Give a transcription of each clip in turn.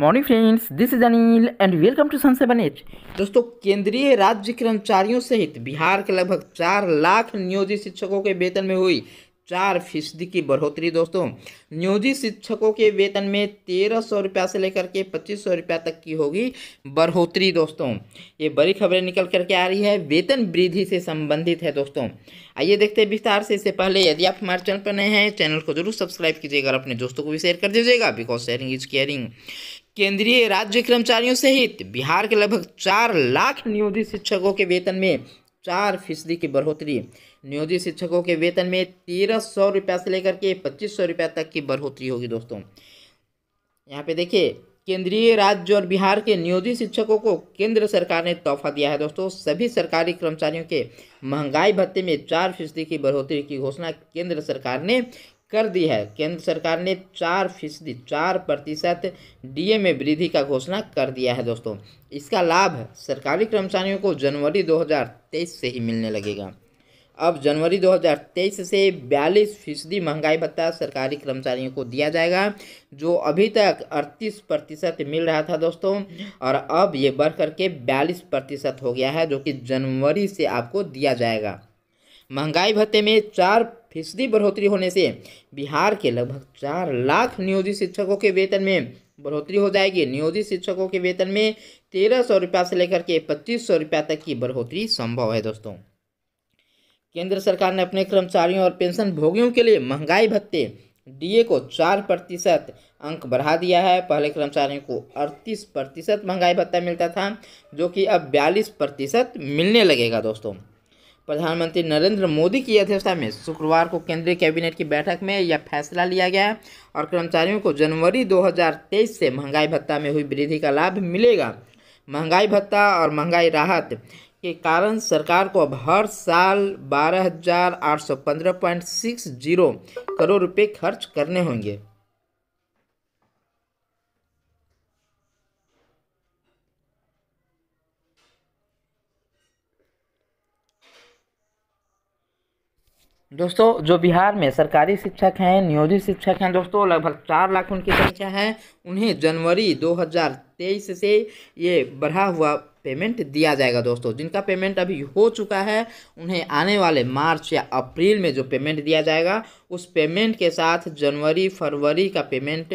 morning friends this is Anil and welcome to sun seven H दोस्तों केंद्रीय राज्य कर्मचारियों सहित बिहार के लगभग चार लाख नियोजित शिक्षकों के वेतन में हुई चार फीसदी की बढ़ोतरी दोस्तों नियोजित शिक्षकों के वेतन में तेरह सौ रुपया से लेकर के पच्चीस सौ रुपया तक की होगी बढ़ोतरी दोस्तों ये बड़ी खबरें निकल करके आ रही है वेतन वृद्धि से संबंधित है दोस्तों आइए देखते हैं विस्तार से इससे पहले यदि आप हमारे चैनल पर नए हैं चैनल को जरूर सब्सक्राइब कीजिएगा और अपने दोस्तों को भी शेयर कर दीजिएगा बिकॉज शेयरिंग इज केयरिंग केंद्रीय राज्य कर्मचारियों सहित बिहार के लगभग चार लाख नियोजित शिक्षकों के वेतन में चार फीसदी की बढ़ोतरी नियोजित शिक्षकों के वेतन में तेरह सौ रुपये से लेकर के पच्चीस सौ रुपये तक की बढ़ोतरी होगी दोस्तों यहाँ पे देखिए केंद्रीय राज्य और बिहार के नियोजित शिक्षकों को केंद्र सरकार ने तोहफा दिया है दोस्तों सभी सरकारी कर्मचारियों के महंगाई भत्ते में चार फीसदी की बढ़ोतरी की घोषणा केंद्र सरकार ने कर दी है केंद्र सरकार ने चार फीसदी चार प्रतिशत डी में वृद्धि का घोषणा कर दिया है दोस्तों इसका लाभ सरकारी कर्मचारियों को जनवरी 2023 से ही मिलने लगेगा अब जनवरी 2023 से बयालीस फीसदी महंगाई भत्ता सरकारी कर्मचारियों को दिया जाएगा जो अभी तक अड़तीस प्रतिशत मिल रहा था दोस्तों और अब ये बढ़ करके बयालीस प्रतिशत हो गया है जो कि जनवरी से आपको दिया जाएगा महंगाई भत्ते में चार फीसदी बढ़ोतरी होने से बिहार के लगभग चार लाख नियोजित शिक्षकों के वेतन में बढ़ोतरी हो जाएगी नियोजित शिक्षकों के वेतन में तेरह सौ रुपया से लेकर के पच्चीस सौ रुपया तक की बढ़ोतरी संभव है दोस्तों केंद्र सरकार ने अपने कर्मचारियों और पेंशन भोगियों के लिए महंगाई भत्ते डीए को चार प्रतिशत अंक बढ़ा दिया है पहले कर्मचारियों को अड़तीस प्रतिशत महंगाई भत्ता मिलता था जो कि अब बयालीस प्रतिशत मिलने लगेगा दोस्तों प्रधानमंत्री नरेंद्र मोदी की अध्यक्षता में शुक्रवार को केंद्रीय कैबिनेट की बैठक में यह फैसला लिया गया और कर्मचारियों को जनवरी 2023 से महंगाई भत्ता में हुई वृद्धि का लाभ मिलेगा महंगाई भत्ता और महंगाई राहत के कारण सरकार को अब हर साल बारह करोड़ रुपये खर्च करने होंगे दोस्तों जो बिहार में सरकारी शिक्षक हैं नियोजित शिक्षक हैं दोस्तों लगभग चार लाख उनकी संख्या है उन्हें जनवरी 2023 से ये बढ़ा हुआ पेमेंट दिया जाएगा दोस्तों जिनका पेमेंट अभी हो चुका है उन्हें आने वाले मार्च या अप्रैल में जो पेमेंट दिया जाएगा उस पेमेंट के साथ जनवरी फरवरी का पेमेंट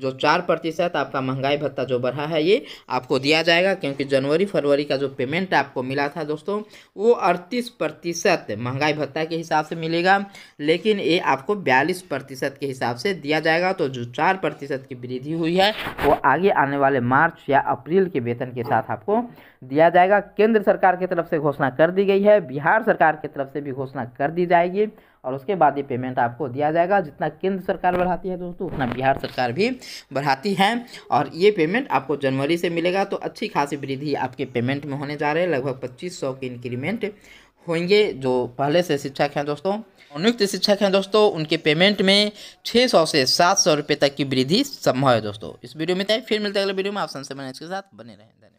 जो चार प्रतिशत आपका महंगाई भत्ता जो बढ़ा है ये आपको दिया जाएगा क्योंकि जनवरी फरवरी का जो पेमेंट आपको मिला था दोस्तों वो अड़तीस प्रतिशत महंगाई भत्ता के हिसाब से मिलेगा लेकिन ये आपको बयालीस प्रतिशत के हिसाब से दिया जाएगा तो जो चार प्रतिशत की वृद्धि हुई है वो आगे आने वाले मार्च या अप्रैल के वेतन के साथ आपको दिया जाएगा केंद्र सरकार की तरफ से घोषणा कर दी गई है बिहार सरकार की तरफ से भी घोषणा कर दी जाएगी और उसके बाद ये पेमेंट आपको दिया जाएगा जितना केंद्र सरकार बढ़ाती है दोस्तों उतना बिहार सरकार भी बढ़ाती है और ये पेमेंट आपको जनवरी से मिलेगा तो अच्छी खासी वृद्धि आपके पेमेंट में होने जा रहे हैं लगभग पच्चीस सौ के इंक्रीमेंट होंगे जो पहले से शिक्षक हैं दोस्तों नियुक्त शिक्षक हैं दोस्तों उनके पेमेंट में छः सौ से सात सौ रुपये तक की वृद्धि संभव है दोस्तों इस वीडियो में तय फिर मिलते हैं अगले वीडियो में आप संसद इसके साथ बने रहें